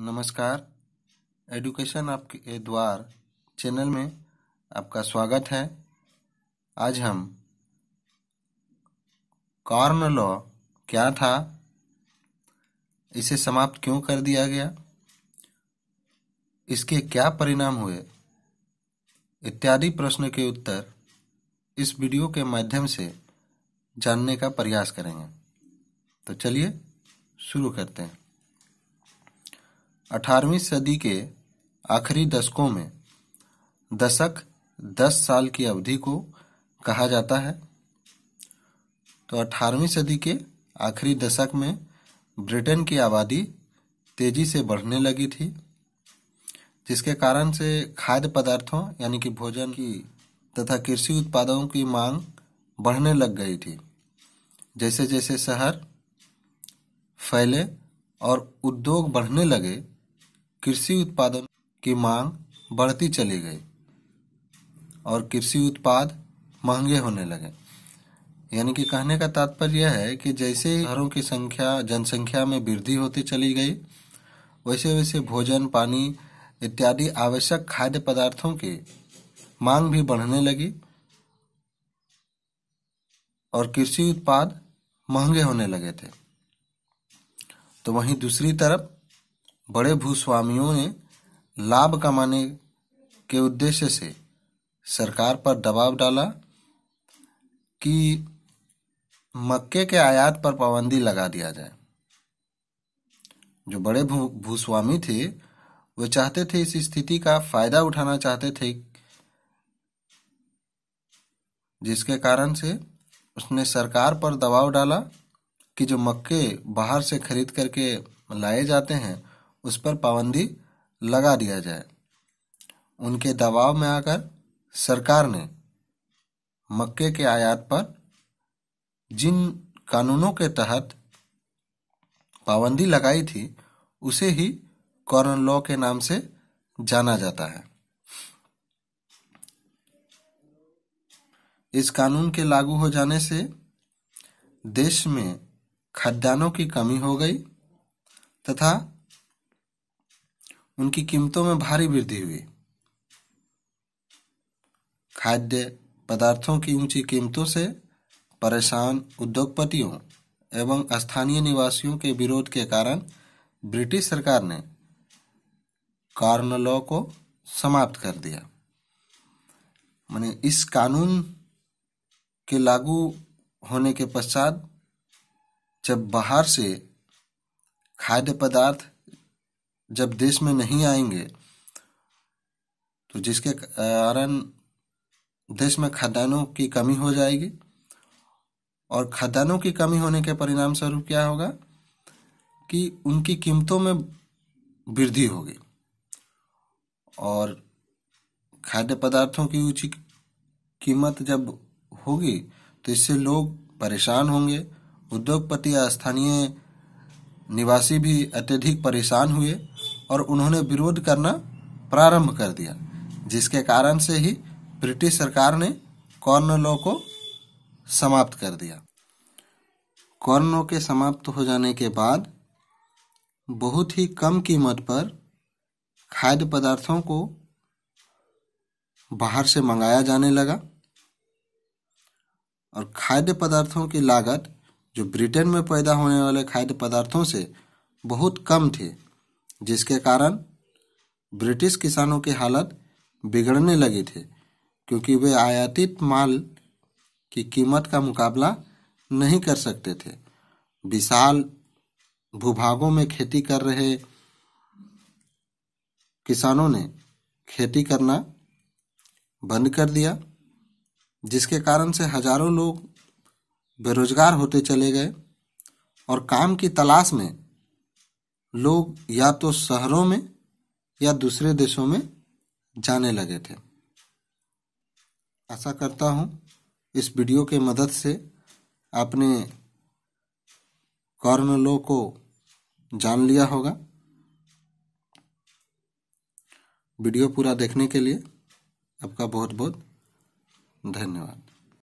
नमस्कार एडुकेशन आपके द्वार चैनल में आपका स्वागत है आज हम कॉर्न लॉ क्या था इसे समाप्त क्यों कर दिया गया इसके क्या परिणाम हुए इत्यादि प्रश्न के उत्तर इस वीडियो के माध्यम से जानने का प्रयास करेंगे तो चलिए शुरू करते हैं अठारहवीं सदी के आखिरी दशकों में दशक दस साल की अवधि को कहा जाता है तो अठारहवीं सदी के आखिरी दशक में ब्रिटेन की आबादी तेजी से बढ़ने लगी थी जिसके कारण से खाद्य पदार्थों यानी कि भोजन की तथा कृषि उत्पादों की मांग बढ़ने लग गई थी जैसे जैसे शहर फैले और उद्योग बढ़ने लगे कृषि उत्पादन की मांग बढ़ती चली गई और कृषि उत्पाद महंगे होने लगे यानी कि कहने का तात्पर्य यह है कि जैसे ही घरों की संख्या जनसंख्या में वृद्धि होती चली गई वैसे वैसे भोजन पानी इत्यादि आवश्यक खाद्य पदार्थों की मांग भी बढ़ने लगी और कृषि उत्पाद महंगे होने लगे थे तो वहीं दूसरी तरफ बड़े भूस्वामियों ने लाभ कमाने के उद्देश्य से सरकार पर दबाव डाला कि मक्के के आयात पर पाबंदी लगा दिया जाए जो बड़े भूस्वामी थे वे चाहते थे इस स्थिति का फायदा उठाना चाहते थे जिसके कारण से उसने सरकार पर दबाव डाला कि जो मक्के बाहर से खरीद करके लाए जाते हैं उस पर पाबंदी लगा दिया जाए उनके दबाव में आकर सरकार ने मक्के के आयात पर जिन कानूनों के तहत पाबंदी लगाई थी उसे ही कॉर्न लॉ के नाम से जाना जाता है इस कानून के लागू हो जाने से देश में खाद्यान्नों की कमी हो गई तथा उनकी कीमतों में भारी वृद्धि हुई खाद्य पदार्थों की ऊंची कीमतों से परेशान उद्योगपतियों एवं स्थानीय निवासियों के विरोध के कारण ब्रिटिश सरकार ने कार्न लॉ को समाप्त कर दिया मैंने इस कानून के लागू होने के पश्चात जब बाहर से खाद्य पदार्थ जब देश में नहीं आएंगे तो जिसके कारण देश में खाद्यान्नों की कमी हो जाएगी और खाद्यान्नों की कमी होने के परिणाम स्वरूप क्या होगा कि उनकी कीमतों में वृद्धि होगी और खाद्य पदार्थों की ऊंची कीमत जब होगी तो इससे लोग परेशान होंगे उद्योगपति या स्थानीय निवासी भी अत्यधिक परेशान हुए और उन्होंने विरोध करना प्रारंभ कर दिया जिसके कारण से ही ब्रिटिश सरकार ने कॉर्न लॉ को समाप्त कर दिया कॉर्न लॉ के समाप्त हो जाने के बाद बहुत ही कम कीमत पर खाद्य पदार्थों को बाहर से मंगाया जाने लगा और खाद्य पदार्थों की लागत जो ब्रिटेन में पैदा होने वाले खाद्य पदार्थों से बहुत कम थी जिसके कारण ब्रिटिश किसानों की हालत बिगड़ने लगी थी क्योंकि वे आयातित माल की कीमत का मुकाबला नहीं कर सकते थे विशाल भूभागों में खेती कर रहे किसानों ने खेती करना बंद कर दिया जिसके कारण से हजारों लोग बेरोजगार होते चले गए और काम की तलाश में लोग या तो शहरों में या दूसरे देशों में जाने लगे थे आशा करता हूँ इस वीडियो के मदद से आपने कॉर्नलो लो को जान लिया होगा वीडियो पूरा देखने के लिए आपका बहुत बहुत धन्यवाद